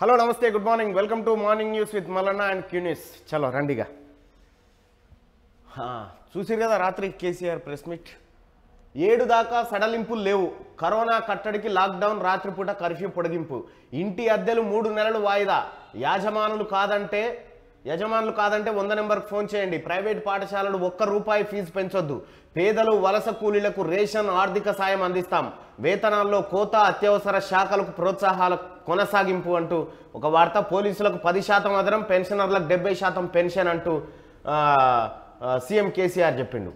hello నమస్తే good morning welcome to morning news with Mallanna and Q News చలో రండిగా చూసిరు కదా రాత్రి కేసీఆర్ ప్రెస్ మీట్ ఏడు దాకా సడలింపులు లేవు కరోనా కట్టడికి లాక్డౌన్ రాత్రిపూట కర్ఫ్యూ పొడిగింపు ఇంటి అద్దెలు మూడు నెలలు వాయిదా యాజమానులు కాదంటే యజమానులు కాదంటే వంద నెంబర్కి ఫోన్ చేయండి ప్రైవేట్ పాఠశాలలు ఒక్క రూపాయి ఫీజు పెంచొద్దు పేదలు వలస కూలీలకు రేషన్ ఆర్థిక సాయం అందిస్తాం వేతనాల్లో కోత అత్యవసర శాఖలకు ప్రోత్సాహాల కొనసాగింపు అంటూ ఒక వార్త పోలీసులకు పది శాతం అదనం పెన్షనర్లకు డెబ్బై శాతం పెన్షన్ అంటూ సీఎం కేసీఆర్ చెప్పిండు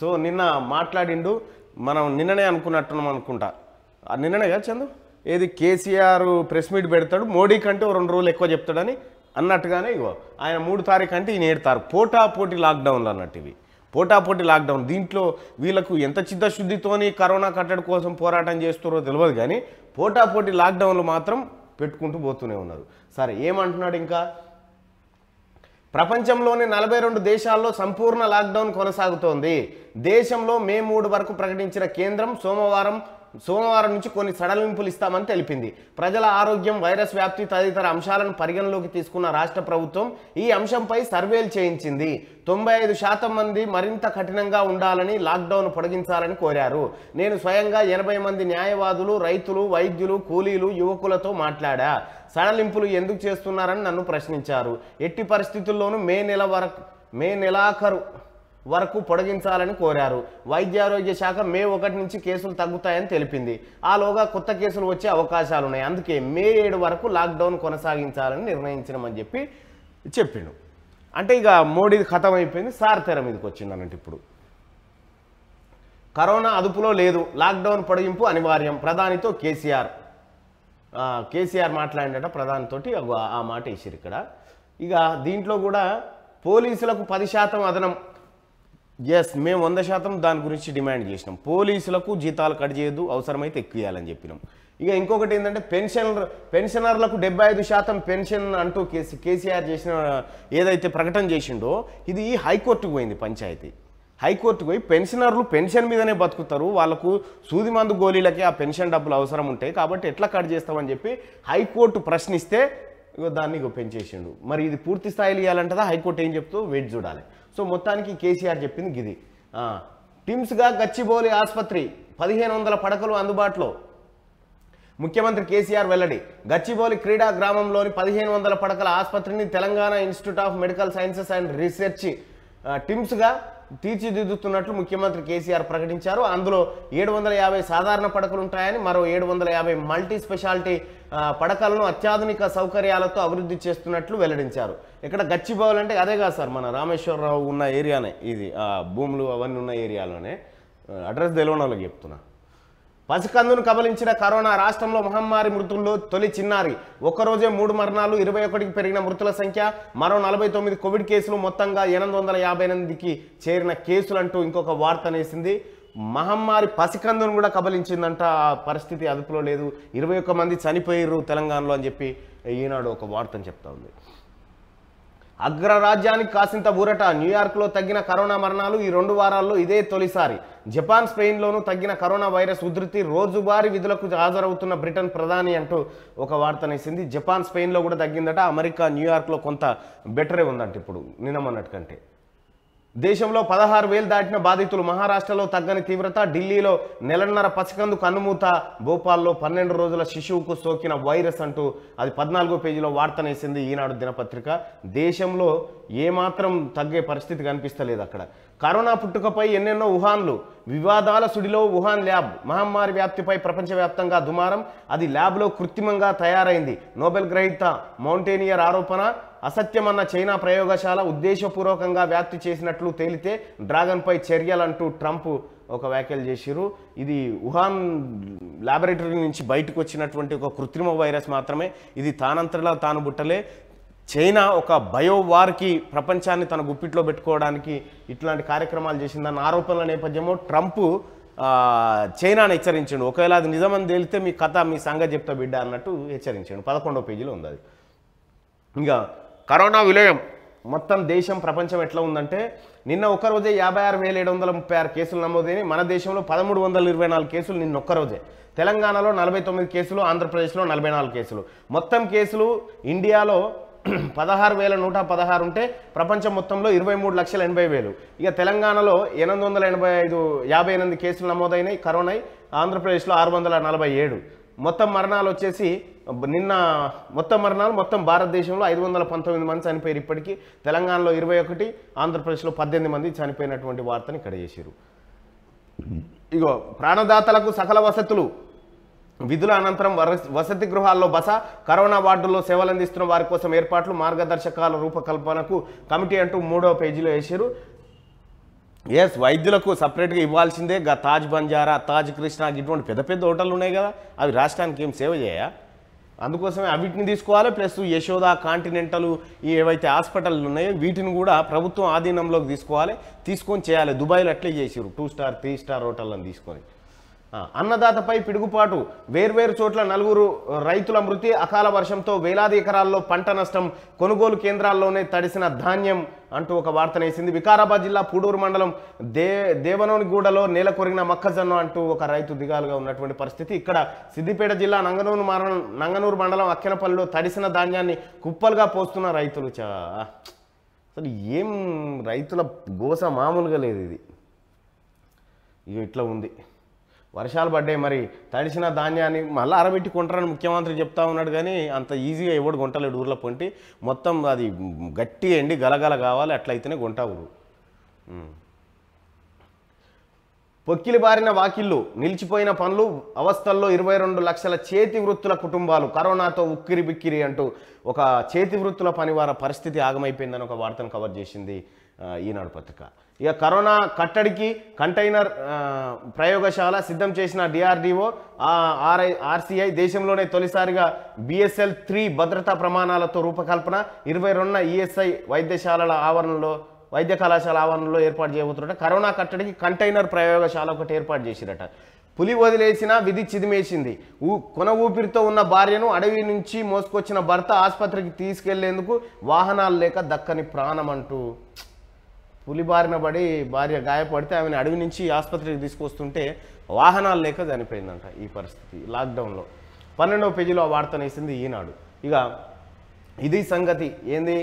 సో నిన్న మాట్లాడిండు మనం నిన్ననే అనుకున్నట్టున్నాం అనుకుంటా నిన్ననే కదా చందు ఏది కేసీఆర్ ప్రెస్ మీట్ పెడతాడు మోడీ కంటే రెండు రోజులు ఎక్కువ చెప్తాడని అన్నట్టుగానే ఇగో ఆయన మూడు తారీఖు అంటే ఈయన ఏడు తారీఖు పోటాపోటీ లాక్డౌన్లు అన్నట్టు ఇవి పోటాపోటీ లాక్డౌన్ దీంట్లో వీళ్ళకు ఎంత చిత్తశుద్ధితోని కరోనా కట్టడి కోసం పోరాటం చేస్తున్నారో తెలియదు కానీ పోటాపోటీ లాక్డౌన్లు మాత్రం పెట్టుకుంటూ పోతూనే ఉన్నారు సరే ఏమంటున్నాడు ఇంకా ప్రపంచంలోని నలభై రెండు దేశాల్లో సంపూర్ణ లాక్డౌన్ కొనసాగుతోంది దేశంలో మే మూడు వరకు ప్రకటించిన కేంద్రం సోమవారం సోమవారం నుంచి కొన్ని సడలింపులు ఇస్తామని తెలిపింది ప్రజల ఆరోగ్యం వైరస్ వ్యాప్తి తదితర అంశాలను పరిగణలోకి తీసుకున్న రాష్ట్ర ప్రభుత్వం ఈ అంశంపై సర్వేలు చేయించింది తొంభై ఐదు శాతం మంది మరింత కఠినంగా ఉండాలని లాక్డౌన్ పొడిగించాలని కోరారు నేను స్వయంగా ఎనభై మంది న్యాయవాదులు రైతులు వైద్యులు కూలీలు యువకులతో మాట్లాడా సడలింపులు ఎందుకు చేస్తున్నారని నన్ను ప్రశ్నించారు ఎట్టి పరిస్థితుల్లోనూ మే నెల వరకు మే నెలాఖరు వరకు పొడిగించాలని కోరారు వైద్యారోగ్య శాఖ మే ఒకటి నుంచి కేసులు తగ్గుతాయని తెలిపింది ఆలోగా కొత్త కేసులు వచ్చే అవకాశాలున్నాయి అందుకే మే ఏడు వరకు లాక్డౌన్ కొనసాగించాలని నిర్ణయించినామని చెప్పి చెప్పిండు అంటే ఇక మోడీ ఖతం అయిపోయింది సార్ తెర మీదకి వచ్చింది అన్నట్టు ఇప్పుడు కరోనా అదుపులో లేదు లాక్డౌన్ పొడిగింపు అనివార్యం ప్రధానితో కేసీఆర్ కేసీఆర్ మాట్లాడినట ప్రధానితోటి ఆ మాట వేసారు ఇక్కడ ఇక దీంట్లో కూడా పోలీసులకు పది శాతం అదనం ఎస్ మేము వంద శాతం దాని గురించి డిమాండ్ చేసినాం పోలీసులకు జీతాలు కట్ చేయదు అవసరమైతే ఎక్కువ చేయాలని చెప్పినాం ఇక ఇంకొకటి ఏంటంటే పెన్షనర్ పెన్షనర్లకు డెబ్బై ఐదు శాతం పెన్షన్ అంటూ కేసీ కేసీఆర్ చేసిన ఏదైతే ప్రకటన చేసిండో ఇది హైకోర్టుకు పోయింది పంచాయతీ హైకోర్టుకు పోయి పెన్షనర్లు పెన్షన్ మీదనే బతుకుతారు వాళ్ళకు సూది మందు గోళీలకి ఆ పెన్షన్ డబ్బులు అవసరం ఉంటాయి కాబట్టి ఎట్లా కట్ చేస్తామని చెప్పి హైకోర్టు ప్రశ్నిస్తే ఇగో దాన్ని ఇక పెంచేసిండు మరి ఇది పూర్తి స్థాయిలో ఇవ్వాలంటదా హైకోర్టు ఏం చెప్తూ వెయిట్ చూడాలి సో మొత్తానికి కేసీఆర్ చెప్పింది ఇది టిమ్స్గా గచ్చిబౌలి ఆసుపత్రి పదిహేను వందల పడకలు అందుబాటులో ముఖ్యమంత్రి కేసీఆర్ వెల్లడి గచ్చిబౌలి క్రీడా గ్రామంలోని పదిహేను వందల పడకల ఆసుపత్రిని Telangana Institute of Medical Sciences and Research టిమ్స్గా తీర్చిదిద్దుతున్నట్లు ముఖ్యమంత్రి కేసీఆర్ ప్రకటించారు అందులో ఏడు వందల యాభై సాధారణ పడకలు ఉంటాయని మరో ఏడు వందల యాభై మల్టీ స్పెషాలిటీ పడకలను అత్యాధునిక సౌకర్యాలతో అభివృద్ధి చేస్తున్నట్లు వెల్లడించారు ఇక్కడ గచ్చిబౌల్ అంటే అదే కాదు సార్ మన రామేశ్వరరావు ఉన్న ఏరియానే ఇది భూములు అవన్నీ ఉన్న ఏరియాలోనే అడ్రస్ తెలియనోళ్ళకి చెప్తున్నా పసికందును కబలించిన కరోనా రాష్ట్రంలో మహమ్మారి మృతుల్లో తొలి చిన్నారి ఒక్కరోజే మూడు మరణాలు ఇరవై ఒకటికి పెరిగిన మృతుల సంఖ్య మరో నలభై తొమ్మిది కోవిడ్ కేసులు మొత్తంగా ఎనిమిది వందల యాభై ఎనిమిదికి చేరిన కేసులు అంటూ ఇంకొక వార్త అనేసింది మహమ్మారి పసికందును కూడా కబలించిందంట ఆ పరిస్థితి అదుపులో లేదు ఇరవై ఒక్క మంది చనిపోయారు తెలంగాణలో అని చెప్పి ఈనాడు ఒక వార్తను చెప్తా ఉంది అగ్రరాజ్యానికి కాసింత ఊరట న్యూయార్క్లో తగ్గిన కరోనా మరణాలు ఈ రెండు వారాల్లో ఇదే తొలిసారి జపాన్ స్పెయిన్లోనూ తగ్గిన కరోనా వైరస్ ఉధృతి రోజువారీ విధులకు హాజరవుతున్న బ్రిటన్ ప్రధాని అంటూ ఒక వార్తనేసింది జపాన్ స్పెయిన్లో కూడా తగ్గిందట అమెరికా న్యూయార్క్లో కొంత బెటరే ఉందంట ఇప్పుడు నిన్నమన్నట్టు కంటే దేశంలో పదహారు వేలు దాటిన బాధితులు మహారాష్ట్రలో తగ్గని తీవ్రత ఢిల్లీలో నెలన్నర పసికందు కన్నుమూత భోపాల్లో పన్నెండు రోజుల శిశువుకు సోకిన వైరస్ అంటూ అది పద్నాలుగో పేజీలో వార్తనేసింది ఈనాడు దినపత్రిక దేశంలో ఏమాత్రం తగ్గే పరిస్థితి కనిపిస్తలేదు అక్కడ కరోనా పుట్టుకపై ఎన్నెన్నో వుహాన్లు వివాదాల సుడిలో వుహాన్ ల్యాబ్ మహమ్మారి వ్యాప్తిపై ప్రపంచవ్యాప్తంగా దుమారం అది ల్యాబ్లో కృత్రిమంగా తయారైంది నోబెల్ గ్రహీత మౌంటేనియర్ ఆరోపణ అసత్యమన్న చైనా ప్రయోగశాల ఉద్దేశపూర్వకంగా వ్యాప్తి చేసినట్లు తేలితే డ్రాగన్పై చర్యలంటూ ట్రంప్ ఒక వ్యాఖ్యలు చేసిరు ఇది వుహాన్ ల్యాబొరేటరీ నుంచి బయటకు వచ్చినటువంటి ఒక కృత్రిమ వైరస్ మాత్రమే ఇది తానంతలా తాను బుట్టలే చైనా ఒక బయోవార్కి ప్రపంచాన్ని తన గుప్పిట్లో పెట్టుకోవడానికి ఇట్లాంటి కార్యక్రమాలు చేసిందన్న ఆరోపణల నేపథ్యంలో ట్రంప్ చైనాను హెచ్చరించాడు ఒకవేళ అది నిజమని తేలితే మీ కథ మీ సంగతి చెప్తా బిడ్డ అన్నట్టు హెచ్చరించాడు పదకొండవ పేజీలో ఉంది అది ఇంకా కరోనా విలయం మొత్తం దేశం ప్రపంచం ఎట్లా ఉందంటే నిన్న ఒక్కరోజే యాభై ఆరు వేల ఏడు వందల ముప్పై ఆరు కేసులు నమోదైన మన దేశంలో పదమూడు వందల ఇరవై నాలుగు కేసులు నిన్న ఒక్కరోజే తెలంగాణలో నలభై తొమ్మిది కేసులు ఆంధ్రప్రదేశ్లో నలభై నాలుగు కేసులు మొత్తం కేసులు ఇండియాలో పదహారు వేల నూట పదహారు ఉంటే ప్రపంచం మొత్తంలో ఇరవై మూడు లక్షల ఎనభై వేలు ఇక తెలంగాణలో ఎనిమిది వందల ఎనభై ఐదు యాభై ఎనిమిది కేసులు నమోదైనాయి కరోనాయి ఆంధ్రప్రదేశ్లో ఆరు వందల నలభై ఏడు మొత్తం మరణాలు వచ్చేసి నిన్న మొత్తం మరణాలు మొత్తం భారతదేశంలో ఐదు వందల పంతొమ్మిది మంది చనిపోయారు ఇప్పటికీ తెలంగాణలో ఇరవై ఒకటి ఆంధ్రప్రదేశ్లో పద్దెనిమిది మంది చనిపోయినటువంటి వార్తను ఇక్కడ చేశారు ఇగో ప్రాణదాతలకు సకల వసతులు విధుల అనంతరం వసతి గృహాల్లో బస కరోనా వార్డుల్లో సేవలందిస్తున్న వారి కోసం ఏర్పాట్లు మార్గదర్శకాల రూపకల్పనకు కమిటీ అంటూ మూడవ పేజీలో వేశారు ఎస్ వైద్యులకు సపరేట్గా ఇవ్వాల్సిందే గా తాజ్ బంజారా తాజ్ కృష్ణ ఇటువంటి పెద్ద పెద్ద హోటల్ ఉన్నాయి కదా అవి రాష్ట్రానికి ఏం సేవ చేయా అందుకోసమే అవిటిని తీసుకోవాలి ప్లస్ యశోద కాంటినెంటల్ ఏవైతే హాస్పిటల్ ఉన్నాయో వీటిని కూడా ప్రభుత్వం ఆధీనంలోకి తీసుకోవాలి తీసుకొని చేయాలి దుబాయ్లో అట్లే చేసిరు టూ స్టార్ త్రీ స్టార్ హోటళ్ళని తీసుకొని అన్నదాతపై పిడుగుపాటు వేర్వేరు చోట్ల నలుగురు రైతుల మృతి అకాల వర్షంతో వేలాది ఎకరాల్లో పంట నష్టం కొనుగోలు కేంద్రాల్లోనే తడిసిన ధాన్యం అంటూ ఒక వార్తనేసింది వికారాబాద్ జిల్లా పూడూరు మండలం దే దేవనోనిగూడలో నేల కొరిగిన మొక్కజొన్న అంటూ ఒక రైతు దిగాలుగా ఉన్నటువంటి పరిస్థితి ఇక్కడ సిద్దిపేట జిల్లా నంగనూరు మండలం నంగనూరు మండలం అక్కినపల్లిలో తడిసిన ధాన్యాన్ని కుప్పలుగా పోస్తున్న రైతులు చా అసలు ఏం రైతుల గోస మామూలుగా లేదు ఇది ఇక ఇట్లా ఉంది వర్షాలు పడ్డాయి మరి తడిసిన ధాన్యాన్ని మళ్ళీ అరబెట్టి కొంటారని ముఖ్యమంత్రి చెప్తా ఉన్నాడు కానీ అంత ఈజీగా ఎవడు కొంటలేడు ఊర్లో పొంటి మొత్తం అది గట్టి ఎండి గలగల కావాలి అట్లయితేనే కొంటావు ఊరు పొక్కిలి బారిన వాకిళ్ళు నిలిచిపోయిన పనులు అవస్థల్లో ఇరవై రెండు లక్షల చేతి వృత్తుల కుటుంబాలు కరోనాతో ఉక్కిరి బిక్కిరి అంటూ ఒక చేతి వృత్తుల పనివార పరిస్థితి ఆగమైపోయిందని ఒక వార్తను కవర్ చేసింది ఈనాడు పత్రిక ఇక కరోనా కట్టడికి కంటైనర్ ప్రయోగశాల సిద్ధం చేసిన డిఆర్డిఓ ఆర్ఐ ఆర్సీఐ దేశంలోనే తొలిసారిగా బిఎస్ఎల్ త్రీ భద్రతా ప్రమాణాలతో రూపకల్పన ఇరవై రెండున ఈఎస్ఐ వైద్యశాలల ఆవరణలో వైద్య కళాశాల ఆవరణలో ఏర్పాటు చేయబోతున్నట కరోనా కట్టడికి కంటైనర్ ప్రయోగశాల ఒకటి ఏర్పాటు చేసిరట పులి వదిలేసిన విధి చిదిమేసింది ఊ కొన ఊపిరితో ఉన్న భార్యను అడవి నుంచి మోసుకొచ్చిన భర్త ఆసుపత్రికి తీసుకెళ్లేందుకు వాహనాలు లేక దక్కని ప్రాణం అంటూ పులిబారిన పడి భార్య గాయపడితే ఆమెను అడవి నుంచి ఆసుపత్రికి తీసుకొస్తుంటే వాహనాలు లేక చనిపోయిందంట ఈ పరిస్థితి లాక్డౌన్లో పన్నెండవ పేజీలో ఆ వేసింది ఈనాడు ఇక ఇది సంగతి ఏంది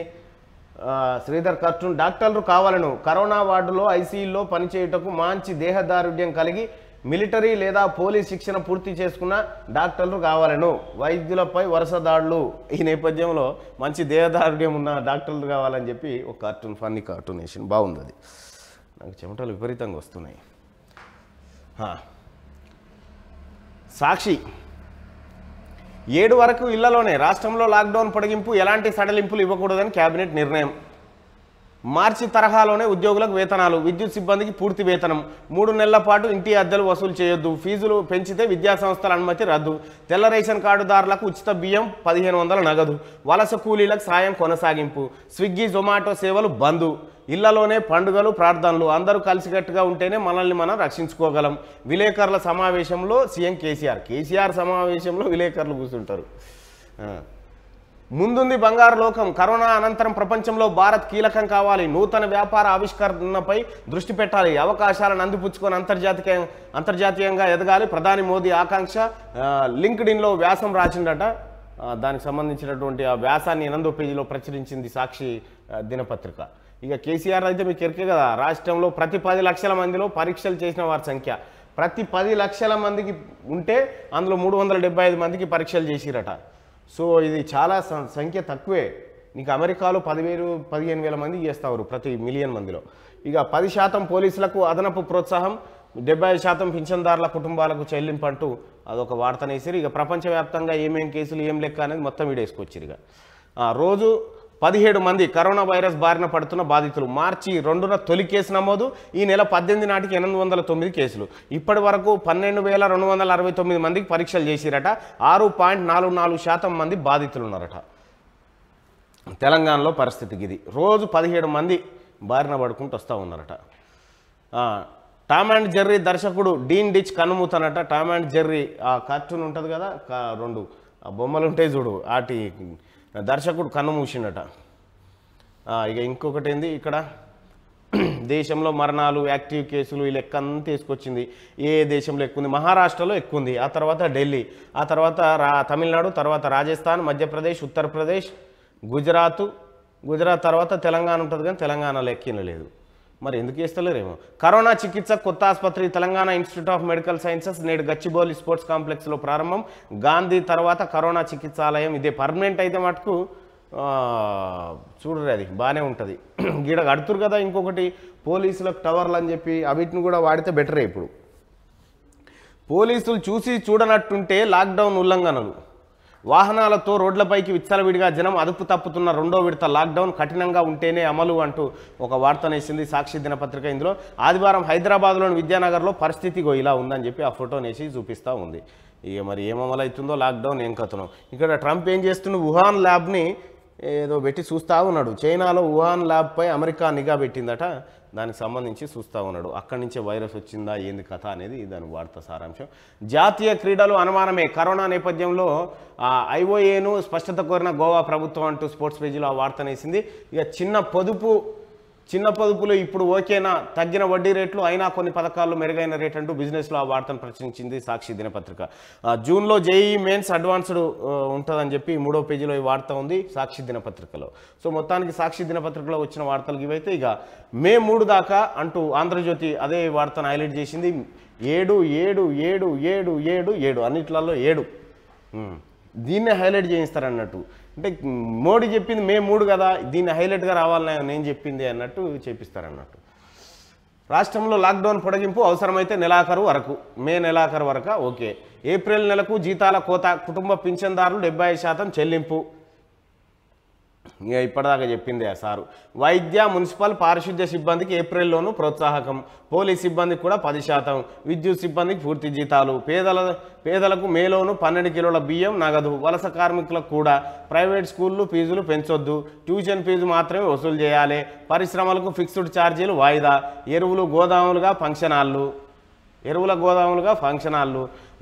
శ్రీధర్ కర్టూన్ డాక్టర్లు కావాలను కరోనా వార్డులో ఐసీయూలో పనిచేయుటకు మంచి దేహదారుఢ్యం కలిగి మిలిటరీ లేదా పోలీస్ శిక్షణ పూర్తి చేసుకున్న డాక్టర్లు కావాలను వైద్యులపై వరుస దాడులు ఈ నేపథ్యంలో మంచి దేహదారుడ్యం ఉన్న డాక్టర్లు కావాలని చెప్పి ఒక కార్టూన్ ఫన్నీ కార్టూన్ వేసింది బాగుంది అది నాకు చెమటలు విపరీతంగా వస్తున్నాయి సాక్షి ఏడు వరకు ఇళ్లలోనే రాష్ట్రంలో లాక్డౌన్ పొడిగింపు ఎలాంటి సడలింపులు ఇవ్వకూడదని కేబినెట్ నిర్ణయం మార్చి తరహాలోనే ఉద్యోగులకు వేతనాలు విద్యుత్ సిబ్బందికి పూర్తి వేతనం మూడు నెలల పాటు ఇంటి అద్దెలు వసూలు చేయొద్దు ఫీజులు పెంచితే విద్యాసంస్థల అనుమతి రద్దు తెల్ల రేషన్ కార్డుదారులకు ఉచిత బియ్యం పదిహేను నగదు వలస కూలీలకు సాయం కొనసాగింపు స్విగ్గీ జొమాటో సేవలు బంద్ ఇళ్లలోనే పండుగలు ప్రార్థనలు అందరూ కలిసికట్టుగా ఉంటేనే మనల్ని మనం రక్షించుకోగలం విలేకరుల సమావేశంలో సీఎం కేసీఆర్ కేసీఆర్ సమావేశంలో విలేకరులు కూర్చుంటారు ముందుంది బంగారు లోకం కరోనా అనంతరం ప్రపంచంలో భారత్ కీలకం కావాలి నూతన వ్యాపార ఆవిష్కరణపై దృష్టి పెట్టాలి అవకాశాలను అందిపుచ్చుకొని అంతర్జాతీయ అంతర్జాతీయంగా ఎదగాలి ప్రధాని మోదీ ఆకాంక్ష లింక్డ్ఇన్లో వ్యాసం రాసిండట దానికి సంబంధించినటువంటి ఆ వ్యాసాన్ని ఎనిమిదో పేజీలో ప్రచురించింది సాక్షి దినపత్రిక ఇక కేసీఆర్ అయితే మీకు ఎరికే కదా రాష్ట్రంలో ప్రతి పది లక్షల మందిలో పరీక్షలు చేసిన వారి సంఖ్య ప్రతి పది లక్షల మందికి ఉంటే అందులో మూడు వందల మందికి పరీక్షలు చేసిరట సో ఇది చాలా సంఖ్య తక్కువే నీకు అమెరికాలో పదివేలు పదిహేను వేల మంది చేస్తారు ప్రతి మిలియన్ మందిలో ఇక పది శాతం పోలీసులకు అదనపు ప్రోత్సాహం డెబ్బై శాతం పింఛన్దారుల కుటుంబాలకు చెల్లింపు అంటూ అదొక వార్తనేసిరు ఇక ప్రపంచవ్యాప్తంగా ఏమేం కేసులు ఏం లెక్క అనేది మొత్తం వీడేసుకొచ్చిరు ఇక రోజు పదిహేడు మంది కరోనా వైరస్ బారిన పడుతున్న బాధితులు మార్చి రెండున తొలి కేసు నమోదు ఈ నెల పద్దెనిమిది నాటికి ఎనిమిది వందల తొమ్మిది కేసులు ఇప్పటి వరకు పన్నెండు వేల రెండు వందల అరవై తొమ్మిది మందికి పరీక్షలు చేసిరట ఆరు పాయింట్ నాలుగు నాలుగు శాతం మంది బాధితులు ఉన్నారట తెలంగాణలో పరిస్థితికి ఇది రోజు పదిహేడు మంది బారిన పడుకుంటూ వస్తూ ఉన్నారట టామ్ అండ్ జెర్రీ దర్శకుడు డీన్ డిచ్ కనుమూతనట టామ్ అండ్ జెర్రీ ఆ కార్టూన్ ఉంటుంది కదా రెండు బొమ్మలు ఉంటాయి చూడు వాటి దర్శకుడు కన్ను మూసిండట ఇక ఇంకొకటి ఏంది ఇక్కడ దేశంలో మరణాలు యాక్టివ్ కేసులు ఈ లెక్క తీసుకొచ్చింది ఏ దేశంలో ఎక్కువ ఉంది మహారాష్ట్రలో ఎక్కువ ఉంది ఆ తర్వాత ఢిల్లీ ఆ తర్వాత రా తమిళనాడు తర్వాత రాజస్థాన్ మధ్యప్రదేశ్ ఉత్తరప్రదేశ్ గుజరాత్ గుజరాత్ తర్వాత తెలంగాణ ఉంటుంది కానీ తెలంగాణలో ఎక్కిన లేదు మరి ఎందుకు చేస్తలేరేమో కరోనా చికిత్స కొత్త ఆసుపత్రి Telangana Institute of Medical Sciences నేడు గచ్చిబౌలి స్పోర్ట్స్ కాంప్లెక్స్లో ప్రారంభం గాంధీ తర్వాత కరోనా చికిత్సాలయం ఇదే పర్మనెంట్ అయితే మటుకు చూడరు అది బాగానే ఉంటుంది గీడ కడుతురు కదా ఇంకొకటి పోలీసులకు టవర్లు అని చెప్పి అవిటిని కూడా వాడితే బెటరే ఇప్పుడు పోలీసులు చూసి చూడనట్టుంటే లాక్డౌన్ ఉల్లంఘనలు వాహనాలతో రోడ్లపైకి విచ్చలవిడిగా జనం అదుపు తప్పుతున్న రెండో విడత లాక్డౌన్ కఠినంగా ఉంటేనే అమలు అంటూ ఒక వార్తనేసింది సాక్షి దినపత్రిక ఇందులో ఆదివారం హైదరాబాద్లోని విద్యానగర్లో పరిస్థితి ఇలా ఉందని చెప్పి ఆ ఫోటోనేసి చూపిస్తూ ఉంది ఇక మరి ఏమలవుతుందో లాక్డౌన్ ఏం కథనం ఇక్కడ ట్రంప్ ఏం చేస్తున్న వుహాన్ ల్యాబ్ని ఏదో పెట్టి చూస్తూ ఉన్నాడు చైనాలో వుహాన్ ల్యాబ్పై అమెరికా నిఘా పెట్టిందట దానికి సంబంధించి చూస్తూ ఉన్నాడు అక్కడి నుంచే వైరస్ వచ్చిందా ఏంది కథ అనేది దాని వార్త సారాంశం జాతీయ క్రీడలు అనుమానమే కరోనా నేపథ్యంలో ఐఓఏను స్పష్టత కోరిన గోవా ప్రభుత్వం అంటూ స్పోర్ట్స్ పేజీలో ఆ వార్తనేసింది ఇక చిన్న పొదుపు చిన్న పొదుపులు ఇప్పుడు ఓకేనా తగ్గిన వడ్డీ రేట్లు అయినా కొన్ని పథకాల్లో మెరుగైన రేట్ అంటూ బిజినెస్లో ఆ వార్తను ప్రచురించింది సాక్షి దినపత్రిక జూన్లో జేఈ మెయిన్స్ అడ్వాన్స్డ్ ఉంటుందని చెప్పి మూడో పేజీలో ఈ వార్త ఉంది సాక్షి దినపత్రికలో సో మొత్తానికి సాక్షి దినపత్రికలో వచ్చిన వార్తలు ఇవైతే ఇక మే మూడు దాకా అంటూ ఆంధ్రజ్యోతి అదే వార్తను హైలైట్ చేసింది ఏడు ఏడు ఏడు ఏడు ఏడు ఏడు అన్నిట్లలో ఏడు దీన్నే హైలైట్ చేయిస్తారు అన్నట్టు అంటే మోడీ చెప్పింది మే మూడు కదా దీన్ని హైలైట్గా రావాలని నేను చెప్పింది అన్నట్టు చేపిస్తారన్నట్టు అన్నట్టు రాష్ట్రంలో లాక్డౌన్ పొడగింపు అవసరమైతే నెలాఖరు వరకు మే నెలాఖరు వరకు ఓకే ఏప్రిల్ నెలకు జీతాల కోత కుటుంబ పింఛన్దారులు డెబ్బై శాతం చెల్లింపు ఇక ఇప్పటిదాకా చెప్పిందే సారు వైద్య మున్సిపల్ పారిశుద్ధ్య సిబ్బందికి ఏప్రిల్లోనూ ప్రోత్సాహకం పోలీస్ సిబ్బందికి కూడా పది శాతం విద్యుత్ సిబ్బందికి పూర్తి జీతాలు పేదల పేదలకు మేలోను పన్నెండు కిలోల బియ్యం నగదు వలస కార్మికులకు కూడా ప్రైవేట్ స్కూళ్ళు ఫీజులు పెంచొద్దు ట్యూషన్ ఫీజు మాత్రమే వసూలు చేయాలి పరిశ్రమలకు ఫిక్స్డ్ ఛార్జీలు వాయిదా ఎరువులు గోదాములుగా ఫంక్షన్ ఎరువుల గోదాములుగా ఫంక్షన్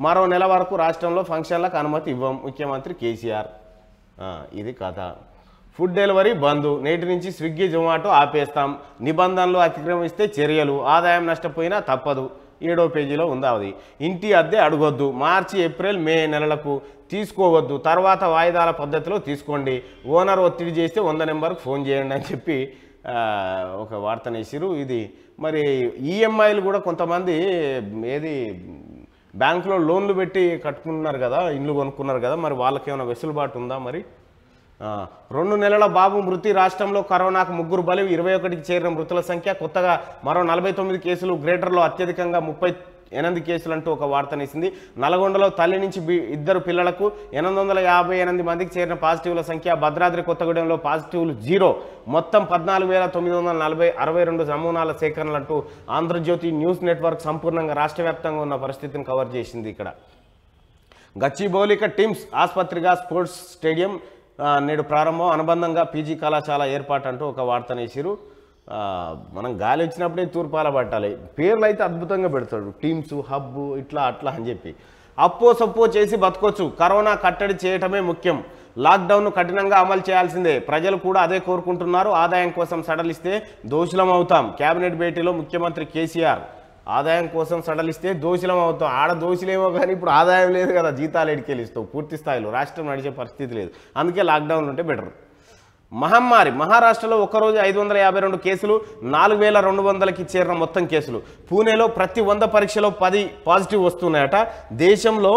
మరో నెల వరకు రాష్ట్రంలో ఫంక్షన్లకు అనుమతి ఇవ్వం ముఖ్యమంత్రి కేసీఆర్ ఇది కథ ఫుడ్ డెలివరీ బంద్ నేటి నుంచి స్విగ్గీ జొమాటో ఆపేస్తాం నిబంధనలు అతిక్రమిస్తే చర్యలు ఆదాయం నష్టపోయినా తప్పదు ఏడో పేజీలో ఉందా అది ఇంటి అద్దె అడగొద్దు మార్చి ఏప్రిల్ మే నెలలకు తీసుకోవద్దు తర్వాత వాయిదాల పద్ధతిలో తీసుకోండి ఓనర్ ఒత్తిడి చేస్తే వంద నెంబర్కి ఫోన్ చేయండి అని చెప్పి ఒక వార్తనేసిరు ఇది మరి ఈఎంఐలు కూడా కొంతమంది ఏది బ్యాంకులో లోన్లు పెట్టి కట్టుకున్నారు కదా ఇండ్లు కొనుక్కున్నారు కదా మరి వాళ్ళకేమైనా వెసులుబాటు ఉందా మరి రెండు నెలల బాబు మృతి రాష్ట్రంలో కరోనాకు ముగ్గురు బలి ఇరవై ఒకటికి చేరిన మృతుల సంఖ్య కొత్తగా మరో నలభై తొమ్మిది కేసులు గ్రేటర్లో అత్యధికంగా ముప్పై ఎనిమిది కేసులు అంటూ ఒక వార్తనేసింది నల్గొండలో తల్లి నుంచి ఇద్దరు పిల్లలకు ఎనిమిది మందికి చేరిన పాజిటివ్ల సంఖ్య భద్రాద్రి కొత్తగూడెంలో పాజిటివ్లు జీరో మొత్తం పద్నాలుగు వేల తొమ్మిది వందల నలభై అరవై రెండు నమూనాల సేకరణలు అంటూ ఆంధ్రజ్యోతి న్యూస్ నెట్వర్క్ సంపూర్ణంగా రాష్ట్ర ఉన్న పరిస్థితిని కవర్ చేసింది ఇక్కడ గచ్చిబౌలిక టీమ్స్ ఆసుపత్రిగా స్పోర్ట్స్ స్టేడియం నేడు ప్రారంభం అనుబంధంగా పీజీ కళాశాల ఏర్పాటు అంటూ ఒక వార్తనేసిరు మనం గాలి వచ్చినప్పుడే తూర్పాల పట్టాలి పేర్లు అయితే అద్భుతంగా పెడతాడు టీమ్స్ హబ్ ఇట్లా అట్లా అని చెప్పి అప్పో సప్పో చేసి బతకొచ్చు కరోనా కట్టడి చేయటమే ముఖ్యం లాక్డౌన్ను కఠినంగా అమలు చేయాల్సిందే ప్రజలు కూడా అదే కోరుకుంటున్నారు ఆదాయం కోసం సడలిస్తే దోషులం అవుతాం కేబినెట్ భేటీలో ముఖ్యమంత్రి కేసీఆర్ ఆదాయం కోసం సడలిస్తే దోషులం అవుతాం ఆడ దోషులేమో కానీ ఇప్పుడు ఆదాయం లేదు కదా జీతాలు ఎడికెళ్ళిస్తావు పూర్తి స్థాయిలో రాష్ట్రం నడిచే పరిస్థితి లేదు అందుకే లాక్డౌన్ ఉంటే బెటర్ మహమ్మారి మహారాష్ట్రలో ఒక్కరోజు ఐదు వందల యాభై రెండు కేసులు నాలుగు వేల రెండు వందలకి చేరిన మొత్తం కేసులు పూణేలో ప్రతి వంద పరీక్షలో పది పాజిటివ్ వస్తున్నాయట దేశంలో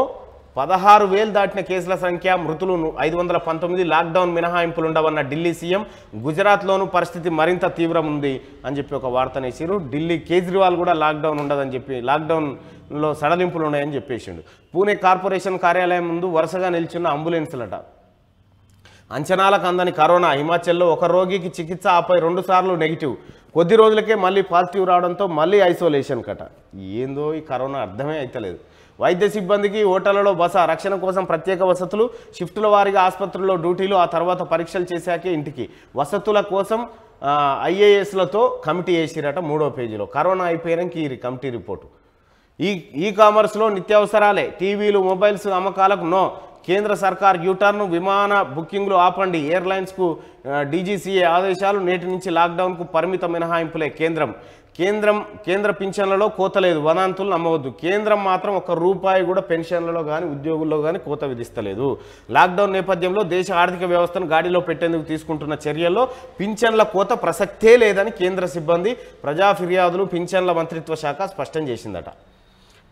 పదహారు వేలు దాటిన కేసుల సంఖ్య మృతులు ఐదు వందల పంతొమ్మిది లాక్డౌన్ మినహాయింపులు ఉండవన్న ఢిల్లీ సీఎం గుజరాత్లోనూ పరిస్థితి మరింత తీవ్రం ఉంది అని చెప్పి ఒక వేసారు ఢిల్లీ కేజ్రీవాల్ కూడా లాక్డౌన్ ఉండదని చెప్పి లాక్డౌన్లో సడలింపులు ఉన్నాయని చెప్పేసిండు పూణే కార్పొరేషన్ కార్యాలయం ముందు వరుసగా నిల్చున్న అంబులెన్సులట అంచనాలకు అందని కరోనా హిమాచల్లో ఒక రోగికి చికిత్స ఆపై రెండుసార్లు నెగిటివ్ కొద్ది రోజులకే మళ్ళీ పాజిటివ్ రావడంతో మళ్ళీ ఐసోలేషన్ కట ఏందో ఈ కరోనా అర్థమే అవుతలేదు వైద్య సిబ్బందికి ఓటలలో బస రక్షణ కోసం ప్రత్యేక వసతులు షిఫ్టుల వారిగా ఆసుపత్రుల్లో డ్యూటీలు ఆ తర్వాత పరీక్షలు చేశాకే ఇంటికి వసతుల కోసం ఐఏఎస్లతో కమిటీ వేసిరట మూడో పేజీలో కరోనా అయిపోయినాక ఈ కమిటీ రిపోర్టు ఈ ఈ కామర్స్లో నిత్యావసరాలే టీవీలు మొబైల్స్ అమ్మకాలకు నో కేంద్ర సర్కార్ యూటర్న్ విమాన బుకింగ్లు ఆపండి ఎయిర్లైన్స్కు డీజీసీఏ ఆదేశాలు నేటి నుంచి లాక్డౌన్కు పరిమిత మినహాయింపులే కేంద్రం కేంద్రం కేంద్ర పింఛన్లలో కోత లేదు వనాంతులు నమ్మవద్దు కేంద్రం మాత్రం ఒక రూపాయి కూడా పెన్షన్లలో కానీ ఉద్యోగుల్లో కానీ కోత విధిస్తలేదు లాక్డౌన్ నేపథ్యంలో దేశ ఆర్థిక వ్యవస్థను గాడిలో పెట్టేందుకు తీసుకుంటున్న చర్యల్లో పింఛన్ల కోత ప్రసక్తే లేదని కేంద్ర సిబ్బంది ప్రజా ఫిర్యాదులు పింఛన్ల మంత్రిత్వ శాఖ స్పష్టం చేసిందట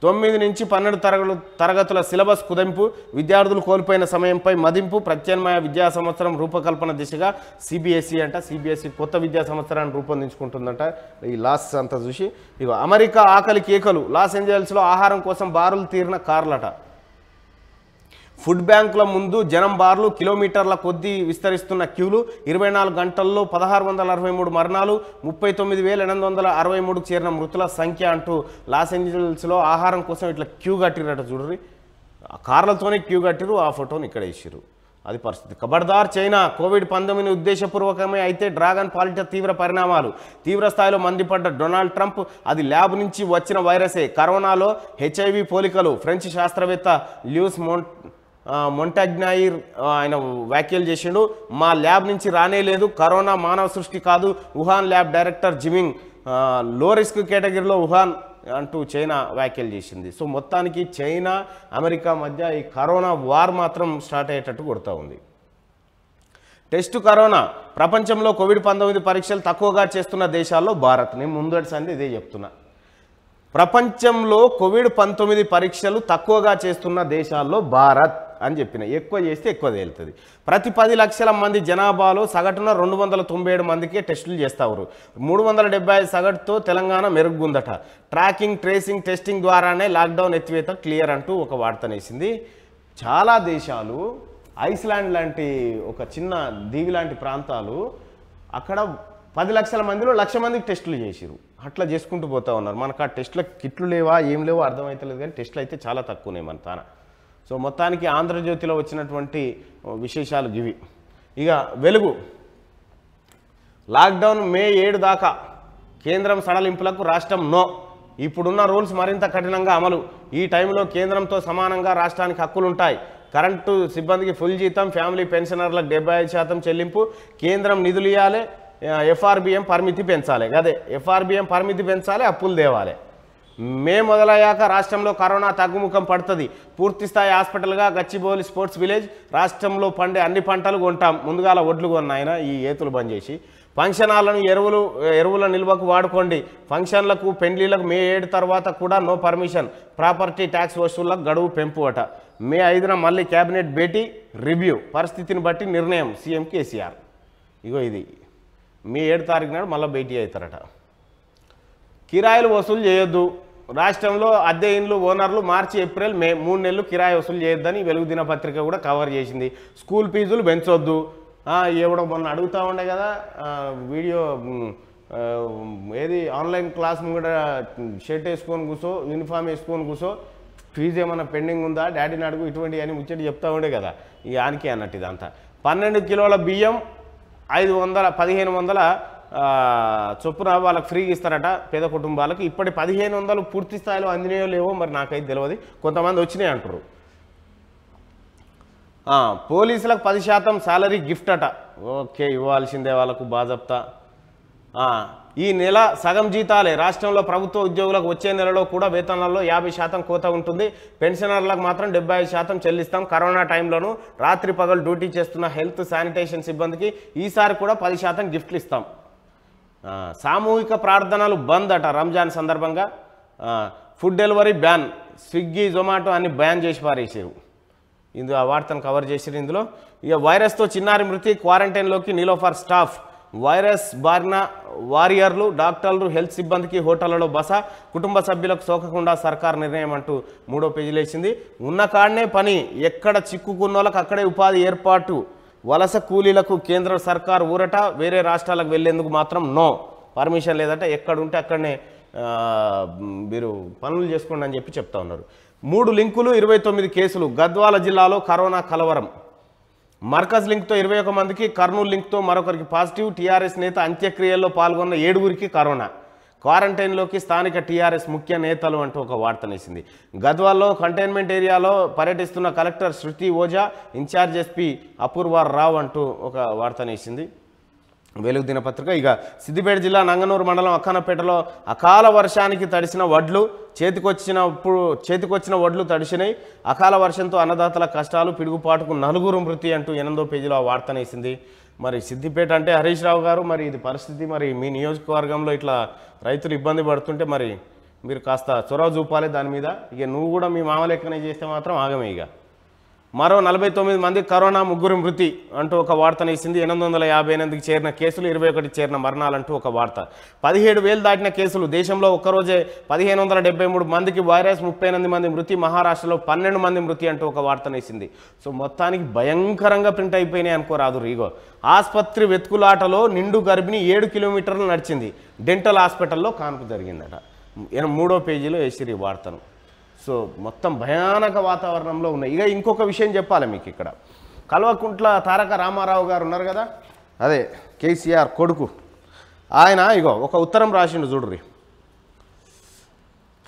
తొమ్మిది నుంచి పన్నెండు తరగతులు తరగతుల సిలబస్ కుదింపు విద్యార్థులు కోల్పోయిన సమయంపై మదింపు ప్రత్యామ్నాయ విద్యా సంవత్సరం రూపకల్పన దిశగా సిబిఎస్ఈ e అంట సిబిఎస్ఈ e కొత్త విద్యా సంవత్సరాన్ని రూపొందించుకుంటుందంట ఈ లాస్ అంతా చూసి ఇక అమెరికా ఆకలి కేకలు లాస్ ఏంజల్స్లో ఆహారం కోసం బారులు తీరిన కార్లట ఫుడ్ బ్యాంకుల ముందు జనం బార్లు కిలోమీటర్ల కొద్దీ విస్తరిస్తున్న క్యూలు ఇరవై నాలుగు గంటల్లో పదహారు వందల అరవై మూడు మరణాలు ముప్పై తొమ్మిది వేల ఎనిమిది వందల అరవై మూడుకు చేరిన మృతుల సంఖ్య అంటూ లాస్ ఏంజల్స్లో ఆహారం కోసం ఇట్లా క్యూ కట్టిరట చూడరి కార్లతోనే క్యూ కట్టిరు ఆ ఫోటోని ఇక్కడ వేసిరు అది పరిస్థితి కబర్దార్ చైనా కోవిడ్ పంతొమ్మిది ఉద్దేశపూర్వకమే అయితే డ్రాగన్ పాలిట తీవ్ర పరిణామాలు తీవ్ర స్థాయిలో మందిపడ్డ డొనాల్డ్ ట్రంప్ అది ల్యాబ్ నుంచి వచ్చిన వైరసే కరోనాలో హెచ్ఐవి పోలికలు ఫ్రెంచ్ శాస్త్రవేత్త ల్యూస్ మోంట్ మొంటాగ్నాయిర్ ఆయన వ్యాఖ్యలు చేసిండు మా ల్యాబ్ నుంచి రానే లేదు కరోనా మానవ సృష్టి కాదు వుహాన్ ల్యాబ్ డైరెక్టర్ జిమింగ్ లో రిస్క్ కేటగిరీలో వుహాన్ అంటూ చైనా వ్యాఖ్యలు చేసింది సో మొత్తానికి చైనా అమెరికా మధ్య ఈ కరోనా వార్ మాత్రం స్టార్ట్ అయ్యేటట్టు కొడుతూ ఉంది టెస్ట్ కరోనా ప్రపంచంలో కోవిడ్ పంతొమ్మిది పరీక్షలు తక్కువగా చేస్తున్న దేశాల్లో భారత్ నేను ముందటిసారి ఇదే చెప్తున్నా ప్రపంచంలో కోవిడ్ పంతొమ్మిది పరీక్షలు తక్కువగా చేస్తున్న దేశాల్లో భారత్ అని చెప్పిన ఎక్కువ చేస్తే ఎక్కువ తేలుతుంది ప్రతి పది లక్షల మంది జనాభాలో సగటున రెండు వందల తొంభై ఏడు మందికి టెస్టులు చేస్తారు మూడు వందల డెబ్బై ఐదు సగటుతో తెలంగాణ మెరుగుందట ట్రాకింగ్ ట్రేసింగ్ టెస్టింగ్ ద్వారానే లాక్డౌన్ ఎత్తివేత క్లియర్ అంటూ ఒక వార్తనేసింది చాలా దేశాలు ఐస్లాండ్ లాంటి ఒక చిన్న దీవి లాంటి ప్రాంతాలు అక్కడ పది లక్షల మందిలో లక్ష మందికి టెస్టులు చేసిరు అట్లా చేసుకుంటూ పోతా ఉన్నారు మనకు ఆ టెస్టుల కిట్లు లేవా ఏం లేవో అర్థమవుతలేదు కానీ టెస్టులు అయితే చాలా తక్కువనే మన తాన సో మొత్తానికి ఆంధ్రజ్యోతిలో వచ్చినటువంటి విశేషాలు ఇవి ఇక వెలుగు లాక్డౌన్ మే ఏడు దాకా కేంద్రం సడలింపులకు రాష్ట్రం నో ఇప్పుడున్న రూల్స్ మరింత కఠినంగా అమలు ఈ టైంలో కేంద్రంతో సమానంగా రాష్ట్రానికి హక్కులుంటాయి కరెంటు సిబ్బందికి ఫుల్ జీతం ఫ్యామిలీ పెన్షనర్లకు డెబ్బై ఐదు శాతం చెల్లింపు కేంద్రం నిధులు ఇవ్వాలి ఎఫ్ఆర్బిఎం పరిమితి పెంచాలి అదే ఎఫ్ఆర్బిఎం పరిమితి పెంచాలి అప్పులు తేవాలి మే మొదలయ్యాక రాష్ట్రంలో కరోనా తగ్గుముఖం పడుతుంది పూర్తిస్థాయి హాస్పిటల్గా గచ్చిబౌలి స్పోర్ట్స్ విలేజ్ రాష్ట్రంలో పండే అన్ని పంటలు కొంటాం ముందుగాల ఒడ్లు కొన్నాయన ఈ ఏతులు బంద్ చేసి ఫంక్షన్ ఎరువులు ఎరువుల నిల్వకు వాడుకోండి ఫంక్షన్లకు పెండ్లీలకు మే ఏడు తర్వాత కూడా నో పర్మిషన్ ప్రాపర్టీ ట్యాక్స్ వసూళ్లకు గడువు పెంపు అట మే ఐదున మళ్ళీ కేబినెట్ భేటీ రివ్యూ పరిస్థితిని బట్టి నిర్ణయం సీఎం కేసీఆర్ ఇగో ఇది మే ఏడు తారీఖు నాడు మళ్ళీ భేటీ అవుతారట కిరాయిలు వసూలు చేయొద్దు రాష్ట్రంలో అద్దె ఇండ్లు ఓనర్లు మార్చి ఏప్రిల్ మే మూడు నెలలు కిరాయి వసూలు చేయొద్దని వెలుగు దినపత్రిక కూడా కవర్ చేసింది స్కూల్ ఫీజులు పెంచొద్దు ఎవడో మొన్న అడుగుతూ ఉండే కదా వీడియో ఏది ఆన్లైన్ క్లాస్ కూడా షర్ట్ వేసుకొని కూర్చో యూనిఫామ్ వేసుకొని కూర్చో ఫీజు ఏమైనా పెండింగ్ ఉందా డాడీని అడుగు ఇటువంటి అని ముచ్చటి చెప్తా ఉండే కదా ఈ ఆనికి అన్నట్టు ఇదంతా పన్నెండు కిలోల బియ్యం ఐదు వందల పదిహేను వందల చొప్పున వాళ్ళకి ఫ్రీగా ఇస్తారట పేద కుటుంబాలకు ఇప్పటి పదిహేను వందలు పూర్తి స్థాయిలో అందినయో లేవో మరి నాకైతే తెలియదు కొంతమంది వచ్చినాయి అంటారు పోలీసులకు పది శాతం శాలరీ గిఫ్ట్ అట ఓకే ఇవ్వాల్సిందే వాళ్ళకు బాజప్తా ఈ నెల సగం జీతాలే రాష్ట్రంలో ప్రభుత్వ ఉద్యోగులకు వచ్చే నెలలో కూడా వేతనాల్లో యాభై శాతం కోత ఉంటుంది పెన్షనర్లకు మాత్రం డెబ్బై శాతం చెల్లిస్తాం కరోనా టైంలోనూ రాత్రి పగలు డ్యూటీ చేస్తున్న హెల్త్ శానిటేషన్ సిబ్బందికి ఈసారి కూడా పది శాతం గిఫ్ట్లు ఇస్తాం సామూహిక ప్రార్థనలు బంద్ అట రంజాన్ సందర్భంగా food delivery ban Swiggy Zomato అన్ని బ్యాన్ చేసి పారేసారు ఇందులో ఆ వార్తను కవర్ చేసారు ఇందులో ఇక వైరస్తో చిన్నారి మృతి క్వారంటైన్లోకి నిలోఫర్ స్టాఫ్ వైరస్ బారిన వారియర్లు డాక్టర్లు హెల్త్ సిబ్బందికి హోటళ్లలో బస కుటుంబ సభ్యులకు సోకకుండా సర్కార్ నిర్ణయం అంటూ మూడో పేజీలేసింది ఉన్న కాడనే పని ఎక్కడ చిక్కుకున్న వాళ్ళకి అక్కడే ఉపాధి ఏర్పాటు వలస కూలీలకు కేంద్ర సర్కార్ ఊరట వేరే రాష్ట్రాలకు వెళ్ళేందుకు మాత్రం నో పర్మిషన్ లేదంటే ఎక్కడుంటే అక్కడనే మీరు పనులు చేసుకోండి అని చెప్పి చెప్తా ఉన్నారు మూడు లింకులు ఇరవై తొమ్మిది కేసులు గద్వాల జిల్లాలో కరోనా కలవరం మర్కజ్ లింక్తో ఇరవై ఒక మందికి కర్నూలు లింక్తో మరొకరికి పాజిటివ్ టీఆర్ఎస్ నేత అంత్యక్రియల్లో పాల్గొన్న ఏడుగురికి కరోనా క్వారంటైన్లోకి స్థానిక టీఆర్ఎస్ ముఖ్య నేతలు అంటూ ఒక వార్తనేసింది గద్వాల్లో కంటైన్మెంట్ ఏరియాలో పర్యటిస్తున్న collector Shruti Ojha incharge SP Apoorva Rao అంటూ ఒక వార్తనేసింది వెలుగు దినపత్రిక ఇక సిద్దిపేట జిల్లా నంగనూరు మండలం అక్కనపేటలో అకాల వర్షానికి తడిసిన వడ్లు చేతికొచ్చినప్పుడు చేతికొచ్చిన వడ్లు తడిసినాయి అకాల వర్షంతో అన్నదాతల కష్టాలు పిడుగుపాటుకు నలుగురు మృతి అంటూ ఎనిమిదో పేజీలో ఆ వార్తనేసింది మరి సిద్దిపేట అంటే హరీష్ రావు గారు మరి ఇది పరిస్థితి మరి మీ నియోజకవర్గంలో ఇట్లా రైతులు ఇబ్బంది పడుతుంటే మరి మీరు కాస్త చొరవ చూపాలి దాని మీద ఇక నువ్వు కూడా మీ మామ ఎక్కడ చేస్తే మాత్రం ఆగమే ఇక మరో నలభై తొమ్మిది మంది కరోనా ముగ్గురు మృతి అంటూ ఒక వార్తను ఇచ్చింది ఎనిమిది వందల యాభై ఎనిమిదికి చేరిన కేసులు ఇరవై ఒకటి చేరిన మరణాలంటూ ఒక వార్త పదిహేడు వేలు దాటిన కేసులు దేశంలో ఒక్కరోజే పదిహేను వందల డెబ్బై మూడు మందికి వైరస్ ముప్పై ఎనిమిది మంది మృతి మహారాష్ట్రలో పన్నెండు మంది మృతి అంటూ ఒక వార్తను ఇచ్చింది సో మొత్తానికి భయంకరంగా ప్రింట్ అయిపోయినాయి అనుకోరాదు రీగో ఆసుపత్రి వెతుకులాటలో నిండు గర్భిణి ఏడు కిలోమీటర్లు నడిచింది డెంటల్ హాస్పిటల్లో కాన్పు జరిగిందట మూడో పేజీలో వేసిరి వార్తను సో మొత్తం భయానక వాతావరణంలో ఉన్నాయి ఇక ఇంకొక విషయం చెప్పాలి మీకు ఇక్కడ కల్వకుంట్ల తారక రామారావు గారు ఉన్నారు కదా అదే కేసీఆర్ కొడుకు ఆయన ఇగో ఒక ఉత్తరం రాసిండు చూడ్రి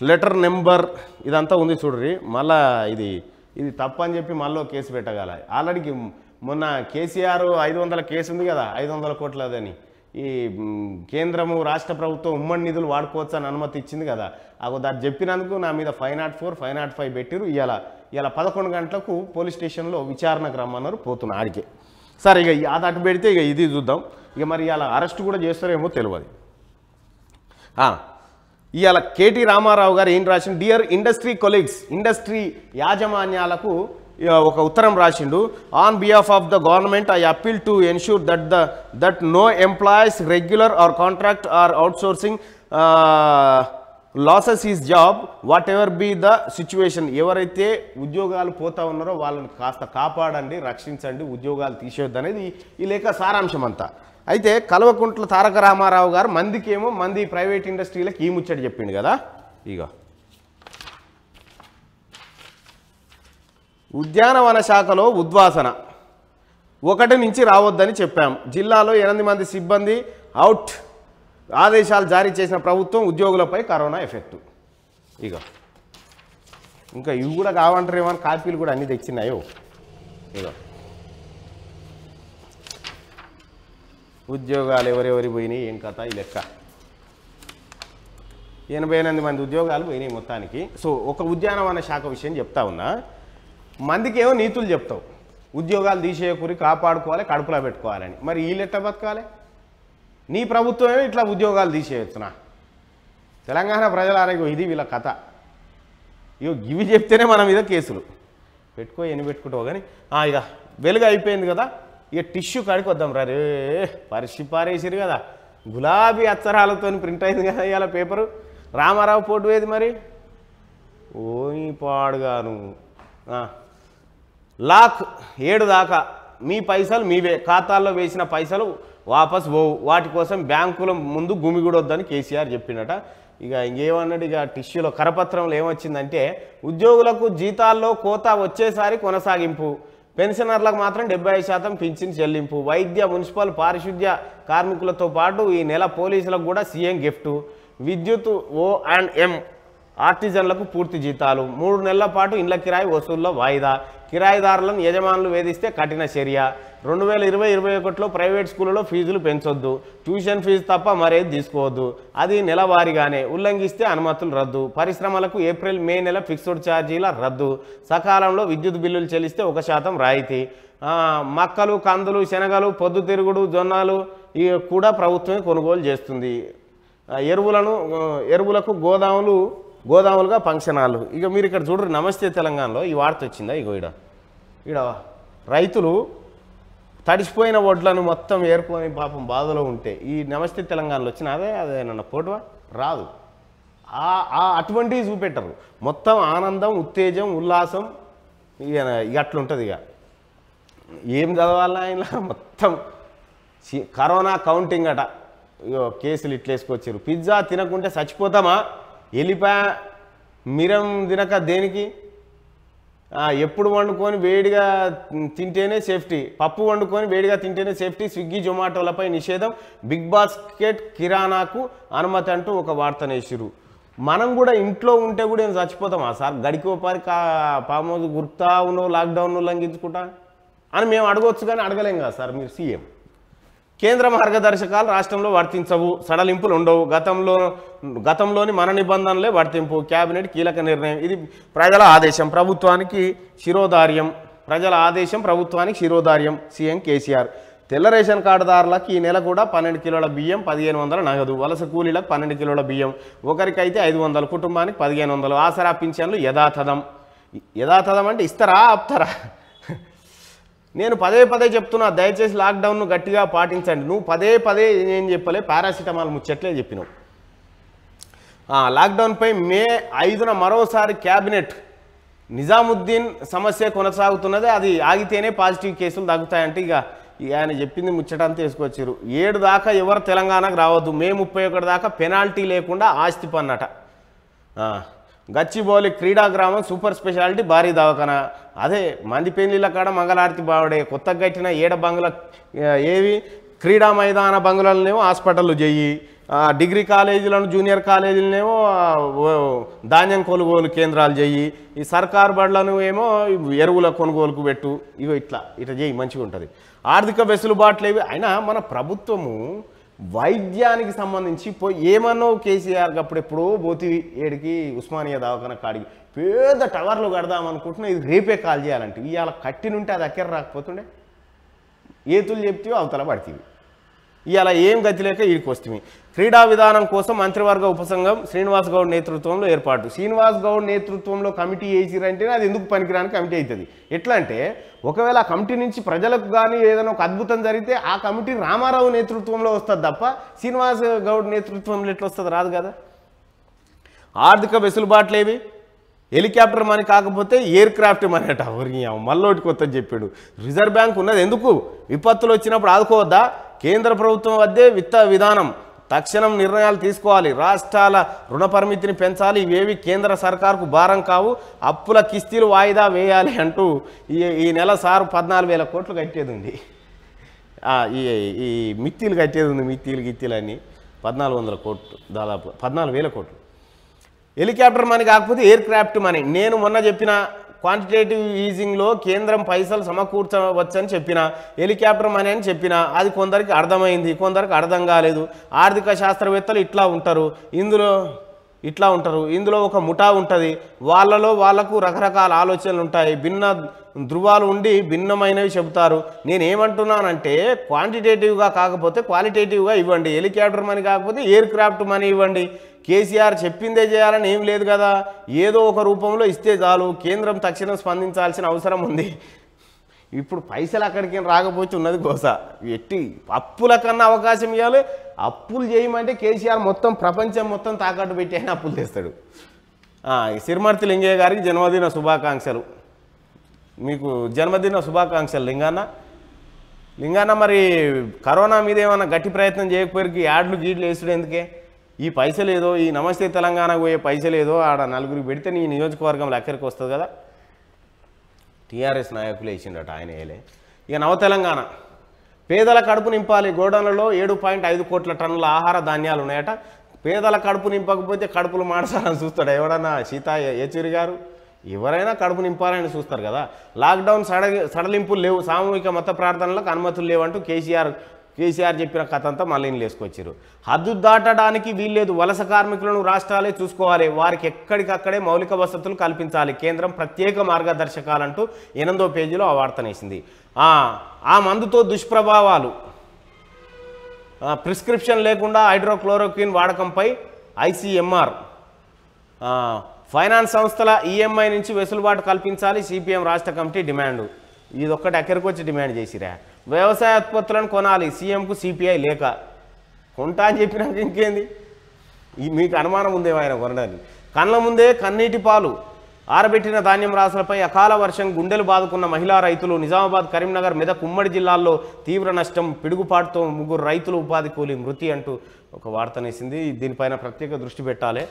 లెటర్ నెంబర్ ఇదంతా ఉంది చూడ్రి మళ్ళా ఇది ఇది తప్పని చెప్పి మళ్ళీ కేసు పెట్టగల ఆల్రెడీ మొన్న కేసీఆర్ ఐదు వందల కేసు ఉంది కదా ఐదు వందల కోట్లదని ఈ కేంద్రము రాష్ట్ర ప్రభుత్వం ఉమ్మడి నిధులు వాడుకోవచ్చు అని అనుమతి ఇచ్చింది కదా అగో దాన్ని చెప్పినందుకు నా మీద five nought four five nought five పెట్టిరు ఇలా ఇలా పదకొండు గంటలకు పోలీస్ స్టేషన్లో విచారణకు రమ్మన్నారు పోతున్నా ఆడికే సరే ఇక అది అటు పెడితే ఇక ఇది చూద్దాం ఇక మరి ఇలా అరెస్ట్ కూడా చేస్తారేమో తెలియదు ఇవాళ కేటీ రామారావు గారు ఏం రాసిన డియర్ ఇండస్ట్రీ కొలీగ్స్ ఇండస్ట్రీ యాజమాన్యాలకు ఒక ఉత్తరం రాసిండు on behalf of the government I appeal to ensure that the that no employees regular or contract or outsourcing loses his job whatever be the situation ఎవరైతే ఉద్యోగాలు పోతా ఉన్నారో వాళ్ళని కాస్త కాపాడండి రక్షించండి ఉద్యోగాలు తీసేద్దు అనేది ఈ లేఖ సారాంశం అంతా అయితే కల్వకుంట్ల తారక రామారావు గారు మందికేమో మంది ప్రైవేట్ ఇండస్ట్రీలకు ఈ ముచ్చట చెప్పిండు కదా ఇగ ఉద్యానవన శాఖలో ఉద్వాసన ఒకటి నుంచి రావద్దని చెప్పాం జిల్లాలో ఎనిమిది మంది సిబ్బంది అవుట్ ఆదేశాలు జారీ చేసిన ప్రభుత్వం ఉద్యోగులపై కరోనా ఎఫెక్టు ఇక ఇంకా ఇవి కూడా కావంటారేమో అని కాపీలు కూడా అన్నీ తెచ్చినాయో ఇక ఉద్యోగాలు ఎవరెవరి పోయినాయి ఏం కథ ఈ లెక్క ఎనభై ఎనిమిది మంది ఉద్యోగాలు పోయినాయి మొత్తానికి సో ఒక ఉద్యానవన శాఖ విషయం చెప్తా ఉన్నా మందికేమో నీతులు చెప్తావు ఉద్యోగాలు తీసేయకూరి కాపాడుకోవాలి కడుపులో పెట్టుకోవాలని మరి ఎట్లా బతకాలి నీ ప్రభుత్వమే ఇట్లా ఉద్యోగాలు తీసేయచ్చునా తెలంగాణ ప్రజల ఆరోగ్యం ఇది వీళ్ళ కథ ఇవి ఇవి చెప్తేనే మనం మీద కేసులు పెట్టుకో ఎన్ని పెట్టుకుంటావు కానీ ఇక వెలుగు అయిపోయింది కదా ఇక టిష్యూ కాడికి వద్దాం రే పరిసి పారేసిరు కదా గులాబీ అచ్చరాలతో ప్రింట్ అయింది కదా ఇవాళ పేపరు రామారావు పోటు వేది మరి ఓ పాడుగాను లాక్ ఏడు దాకా మీ పైసలు మీ ఖాతాల్లో వేసిన పైసలు వాపస్ పోవు వాటి కోసం బ్యాంకుల ముందు గుమిగూడొద్దని కేసీఆర్ చెప్పినట ఇక ఇంకేమన్నాడు ఇక టిష్యూలో కరపత్రంలో ఏమొచ్చిందంటే ఉద్యోగులకు జీతాల్లో కోత వచ్చేసారి కొనసాగింపు పెన్షనర్లకు మాత్రం డెబ్బై శాతం పింఛన్ చెల్లింపు వైద్య మున్సిపల్ పారిశుద్ధ్య కార్మికులతో పాటు ఈ నెల పోలీసులకు కూడా సీఎం గిఫ్ట్ విద్యుత్ ఓ అండ్ ఎం ఆర్టిజన్లకు పూర్తి జీతాలు మూడు నెలల పాటు ఇండ్ల కిరాయి వసూల్లో వాయిదా కిరాయిదారులను యజమానులు వేధిస్తే కఠిన చర్య రెండు వేల ఇరవై ఇరవై ఒకటిలో ప్రైవేట్ స్కూళ్ళలో ఫీజులు పెంచొద్దు ట్యూషన్ ఫీజు తప్ప మరేది తీసుకోవద్దు అది నెలవారీగానే ఉల్లంఘిస్తే అనుమతులు రద్దు పరిశ్రమలకు ఏప్రిల్ మే నెల ఫిక్స్డ్ ఛార్జీల రద్దు సకాలంలో విద్యుత్ బిల్లులు చెల్లిస్తే ఒక శాతం రాయితీ మక్కలు కందులు శనగలు పొద్దుతిరుగుడు జొన్నలు కూడా ప్రభుత్వమే కొనుగోలు చేస్తుంది ఎరువులను ఎరువులకు గోదాములు గోదాములుగా ఫంక్షనాలు ఇక మీరు ఇక్కడ చూడరు నమస్తే తెలంగాణలో ఈ వార్త వచ్చిందా ఇక ఇక్కడ ఇక్కడ రైతులు తడిసిపోయిన వడ్లను మొత్తం ఏర్పని పాపం బాధలో ఉంటే ఈ నమస్తే తెలంగాణలో వచ్చిన అదే అదే నన్న పోటువా రాదు అటువంటివి చూపెట్టరు మొత్తం ఆనందం ఉత్తేజం ఉల్లాసం ఇక అట్లుంటుంది ఇక ఏం చదవాలా ఆయన మొత్తం కరోనా కౌంటింగ్ అట కేసులు ఇట్లేసుకొచ్చారు పిజ్జా తినకుంటే చచ్చిపోతామా ఎలిపా మిరం తినక దేనికి ఎప్పుడు వండుకొని వేడిగా తింటేనే సేఫ్టీ పప్పు వండుకొని వేడిగా తింటేనే సేఫ్టీ స్విగ్గీ జొమాటోలపై నిషేధం బిగ్ బాస్కెట్ కిరాణాకు అనుమతి అంటూ ఒక వార్త నేసిరు మనం కూడా ఇంట్లో ఉంటే కూడా ఏం చచ్చిపోతామా సార్ గడికోపారి కా పామోజు గుర్తా ఉన్నావు లాక్డౌన్ లంఘించుకుంటా అని మేము అడగవచ్చు కానీ అడగలేం కదా సార్ మీరు సీఎం కేంద్ర మార్గదర్శకాలు రాష్ట్రంలో వర్తించవు సడలింపులు ఉండవు గతంలో గతంలోని మన నిబంధనలే వర్తింపు కేబినెట్ కీలక నిర్ణయం ఇది ప్రజల ఆదేశం ప్రభుత్వానికి శిరోధార్యం ప్రజల ఆదేశం ప్రభుత్వానికి శిరోధార్యం సీఎం కేసీఆర్ తెల్ల రేషన్ కార్డుదారులకు ఈ నెల కూడా పన్నెండు కిలోల బియ్యం పదిహేను వందల నగదు వలస కూలీలకు పన్నెండు కిలోల బియ్యం ఒకరికైతే ఐదు వందలు కుటుంబానికి పదిహేను వందలు ఆసరా పింఛన్లు యథాతథం యథాతథం అంటే ఇస్తారా ఆప్తారా నేను పదే పదే చెప్తున్నా దయచేసి లాక్డౌన్ను గట్టిగా పాటించండి నువ్వు పదే పదే ఏం చెప్పలే పారాసిటమాల్ ముచ్చట్లే చెప్పినావు లాక్డౌన్పై మే ఐదున మరోసారి క్యాబినెట్ నిజాముద్దీన్ సమస్య కొనసాగుతున్నది అది ఆగితేనే పాజిటివ్ కేసులు తగ్గుతాయంటే ఇక ఆయన చెప్పింది ముచ్చటంతా తీసుకొచ్చారు ఏడు దాకా ఎవరు తెలంగాణకు రావద్దు మే ముప్పై ఒకటి దాకా పెనాల్టీ లేకుండా ఆస్తి పన్నట గచ్చిబౌలి క్రీడాగ్రామం సూపర్ స్పెషాలిటీ భారీ దవాఖానా అదే మంది పెళ్లిళ్ళ కాడ మంగళారతి బావడే కొత్తగా కట్టిన ఏడ బంగ్లా ఏవి క్రీడా మైదాన బంగులనేమో హాస్పిటళ్ళు చెయ్యి డిగ్రీ కాలేజీలను జూనియర్ కాలేజీలనేమో ధాన్యం కొనుగోలు కేంద్రాలు చెయ్యి ఈ సర్కార్ బడులను ఏమో ఎరువుల కొనుగోలుకు పెట్టు ఇవి ఇట్లా ఇట్లా చేయి మంచిగా ఉంటుంది ఆర్థిక వెసులుబాట్లు ఏవి అయినా మన ప్రభుత్వము వైద్యానికి సంబంధించి పోయి ఏమన్నో కేసీఆర్ అప్పుడెప్పుడో పోతివి ఏడికి ఉస్మానియా దవాఖాన కాడికి పెద్ద టవర్లు కడదాం అనుకుంటున్నా ఇది రేపే కాల్ చేయాలంటే ఇవాళ కట్టినుంటే అది అక్కర రాకపోతుండే ఏతులు చెప్తే అవతల పడితే ఇలా ఏం గతి లేక వస్తుంది క్రీడా విధానం కోసం మంత్రివర్గ ఉపసంఘం శ్రీనివాస్ గౌడ్ నేతృత్వంలో ఏర్పాటు శ్రీనివాస్ గౌడ్ నేతృత్వంలో కమిటీ వేసిరంటేనే అది ఎందుకు పనికిరాని కమిటీ అవుతుంది ఎట్లా అంటే ఒకవేళ ఆ కమిటీ నుంచి ప్రజలకు కానీ ఏదైనా ఒక అద్భుతం జరిగితే ఆ కమిటీ రామారావు నేతృత్వంలో వస్తుంది తప్ప శ్రీనివాస్ గౌడ్ నేతృత్వంలో ఎట్లా వస్తుంది రాదు కదా ఆర్థిక వెసులుబాట్లేవి హెలికాప్టర్ మనీ కాకపోతే ఎయిర్ క్రాఫ్ట్ మనీ అట మళ్ళోటి కొత్త చెప్పాడు రిజర్వ్ బ్యాంక్ ఉన్నది ఎందుకు విపత్తులు వచ్చినప్పుడు ఆదుకోవద్దా కేంద్ర ప్రభుత్వం వద్దే విత్త విధానం తక్షణం నిర్ణయాలు తీసుకోవాలి రాష్ట్రాల రుణ పరిమితిని పెంచాలి ఇవేవి కేంద్ర సర్కార్కు భారం కావు అప్పుల కిస్తీలు వాయిదా వేయాలి అంటూ ఈ ఈ నెల సారు పద్నాలుగు వేల కోట్లు కట్టేది ఉంది ఈ మిత్తీలు కట్టేది ఉంది మిత్తీలు గిత్తీలు అని పద్నాలుగు వందల కోట్లు దాదాపు పద్నాలుగు వేల కోట్లు హెలికాప్టర్ మనీ కాకపోతే ఎయిర్ క్రాఫ్ట్ మనీ నేను మొన్న చెప్పిన క్వాంటిటేటివ్ ఈజింగ్లో కేంద్రం పైసలు సమకూర్చవచ్చని చెప్పిన హెలికాప్టర్ మనీ అని చెప్పిన అది కొందరికి అర్థమైంది కొందరికి అర్థం కాలేదు ఆర్థిక శాస్త్రవేత్తలు ఇట్లా ఉంటారు ఇందులో ఇట్లా ఉంటారు ఇందులో ఒక ముఠా ఉంటుంది వాళ్ళలో వాళ్ళకు రకరకాల ఆలోచనలు ఉంటాయి భిన్న ధృవాలు ఉండి భిన్నమైనవి చెబుతారు నేను ఏమంటున్నానంటే క్వాంటిటేటివ్గా కాకపోతే క్వాలిటేటివ్గా ఇవ్వండి హెలికాప్టర్ మనీ కాకపోతే ఎయిర్ క్రాఫ్ట్ మనీ ఇవ్వండి కేసీఆర్ చెప్పిందే చేయాలని ఏం లేదు కదా ఏదో ఒక రూపంలో ఇస్తే చాలు కేంద్రం తక్షణం స్పందించాల్సిన అవసరం ఉంది ఇప్పుడు పైసలు అక్కడికి రాకపోతే ఉన్నది కోసా ఎట్టి అప్పుల కన్నా అవకాశం ఇవ్వాలి అప్పులు చేయమంటే కేసీఆర్ మొత్తం ప్రపంచం మొత్తం తాకట్టు పెట్టి అయినా అప్పులు చేస్తాడు సిరిమర్తి లింగయ్య గారికి జన్మదిన శుభాకాంక్షలు మీకు జన్మదిన శుభాకాంక్షలు లింగాన్న లింగాన్న మరి కరోనా మీద ఏమైనా గట్టి ప్రయత్నం చేయకపోయి యాడ్లు గీడ్లు వేసుడు ఎందుకే ఈ పైసలేదో ఈ నమస్తే తెలంగాణకు పోయే పైసలేదో ఆడ నలుగురికి పెడితే నీ నియోజకవర్గంలో అక్కడికి వస్తుంది కదా టీఆర్ఎస్ నాయకులు ఇచ్చిండట ఆయన వేయలే ఇక నవతెలంగాణ పేదల కడుపు నింపాలి గోడౌన్లలో ఏడు పాయింట్ ఐదు కోట్ల టన్నుల ఆహార ధాన్యాలు ఉన్నాయట పేదల కడుపు నింపకపోతే కడుపులు మాడసాలని చూస్తాడు ఎవడన్నా సీతా ఏచూరి గారు ఎవరైనా కడుపు నింపాలని చూస్తారు కదా లాక్డౌన్ సడ సడలింపులు లేవు సామూహిక మత ప్రార్థనలకు అనుమతులు లేవంటూ కేసీఆర్ కేసీఆర్ చెప్పిన కథ అంతా మళ్ళీ లేసుకొచ్చారు హద్దు దాటడానికి వీల్లేదు వలస కార్మికులను రాష్ట్రాలే చూసుకోవాలి వారికి ఎక్కడికక్కడే మౌలిక వసతులు కల్పించాలి కేంద్రం ప్రత్యేక మార్గదర్శకాలంటూ ఎనిమిదో పేజీలో ఆ వార్తనేసింది ఆ మందుతో దుష్ప్రభావాలు ప్రిస్క్రిప్షన్ లేకుండా హైడ్రోక్లోరోక్విన్ వాడకంపై ఐసీఎంఆర్ ఫైనాన్స్ సంస్థల ఈఎంఐ నుంచి వెసులుబాటు కల్పించాలి సిపిఎం రాష్ట్ర కమిటీ డిమాండ్ ఒక్కటి అక్కడికి వచ్చి డిమాండ్ చేసిరా వ్యవసాయ ఉత్పత్తులను కొనాలి సీఎంకు సిపిఐ లేక కొంటా అని చెప్పినాక ఇంకేంది మీకు అనుమానం ఉందేమో ఆయన కొనడానికి కళ్ళ ముందే కన్నీటి పాలు ఆరబెట్టిన ధాన్యం రాసులపై అకాల వర్షం గుండెలు బాదుకున్న మహిళా రైతులు నిజామాబాద్ కరీంనగర్ మీద కుమ్మడి జిల్లాల్లో తీవ్ర నష్టం పిడుగుపాటుతో ముగ్గురు రైతులు ఉపాధి కూలి మృతి అంటూ ఒక వార్తనేసింది దీనిపైన ప్రత్యేక దృష్టి పెట్టాలి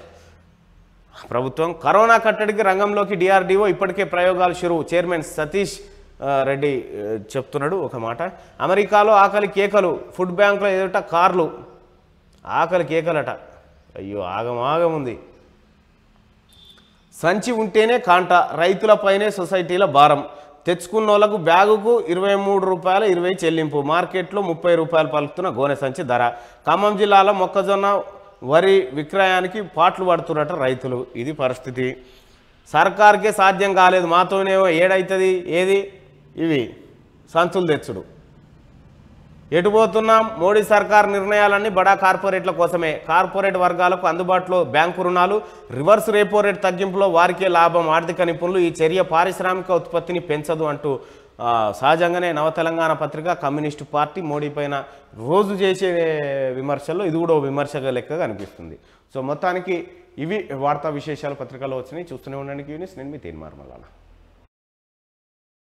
ప్రభుత్వం కరోనా కట్టడికి రంగంలోకి డిఆర్డీఓ ఇప్పటికే ప్రయోగాలు షురు చైర్మన్ సతీష్ రెడ్డి చెప్తున్నాడు ఒక మాట అమెరికాలో ఆకలి కేకలు ఫుడ్ బ్యాంక్లో ఏదట కార్లు ఆకలి కేకలట అయ్యో ఆగమాగం ఉంది సంచి ఉంటేనే కాంట రైతులపైనే సొసైటీల భారం తెచ్చుకున్న వాళ్ళకు బ్యాగుకు ఇరవై మూడు రూపాయల ఇరవై చెల్లింపు మార్కెట్లో ముప్పై రూపాయలు పలుకుతున్న గోనె సంచి ధర ఖమ్మం జిల్లాలో మొక్కజొన్న వరి విక్రయానికి పాట్లు పడుతున్నట రైతులు ఇది పరిస్థితి సర్కార్కే సాధ్యం కాలేదు మాతోనేమో ఏడైతుంది ఏది ఇవి సంచులు తెచ్చుడు ఎటు పోతున్నాం మోడీ సర్కార్ నిర్ణయాలన్నీ బడా కార్పొరేట్ల కోసమే కార్పొరేట్ వర్గాలకు అందుబాటులో బ్యాంకు రుణాలు రివర్స్ రేపో రేట్ తగ్గింపులో వారికే లాభం ఆర్థిక నిపుణులు ఈ చర్య పారిశ్రామిక ఉత్పత్తిని పెంచదు అంటూ సహజంగానే నవతెలంగాణ పత్రిక కమ్యూనిస్టు పార్టీ మోడీ పైన రోజు చేసే విమర్శల్లో ఇది కూడా విమర్శగా లెక్క కనిపిస్తుంది సో మొత్తానికి ఇవి వార్తా విశేషాలు పత్రికలో వచ్చినాయి చూస్తూనే ఉండడానికి యూనిస్ నేను మీ తేన్మార్మలానా